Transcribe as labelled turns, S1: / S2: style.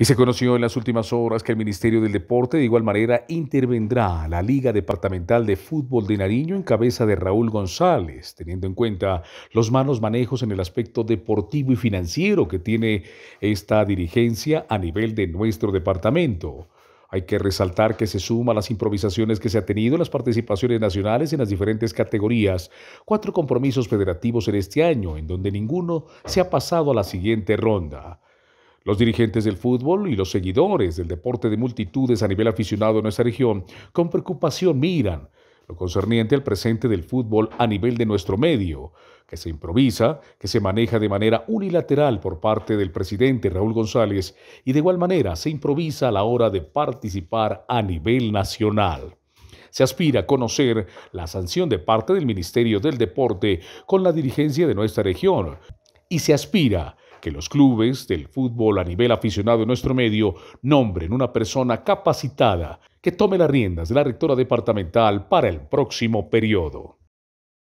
S1: Y se conoció en las últimas horas que el Ministerio del Deporte de igual manera intervendrá a la Liga Departamental de Fútbol de Nariño en cabeza de Raúl González, teniendo en cuenta los malos manejos en el aspecto deportivo y financiero que tiene esta dirigencia a nivel de nuestro departamento. Hay que resaltar que se suma a las improvisaciones que se ha tenido en las participaciones nacionales en las diferentes categorías, cuatro compromisos federativos en este año, en donde ninguno se ha pasado a la siguiente ronda. Los dirigentes del fútbol y los seguidores del deporte de multitudes a nivel aficionado en nuestra región con preocupación miran lo concerniente al presente del fútbol a nivel de nuestro medio, que se improvisa, que se maneja de manera unilateral por parte del presidente Raúl González y de igual manera se improvisa a la hora de participar a nivel nacional se aspira a conocer la sanción de parte del Ministerio del Deporte con la dirigencia de nuestra región y se aspira que los clubes del fútbol a nivel aficionado en nuestro medio nombren una persona capacitada que tome las riendas de la rectora departamental para el próximo periodo.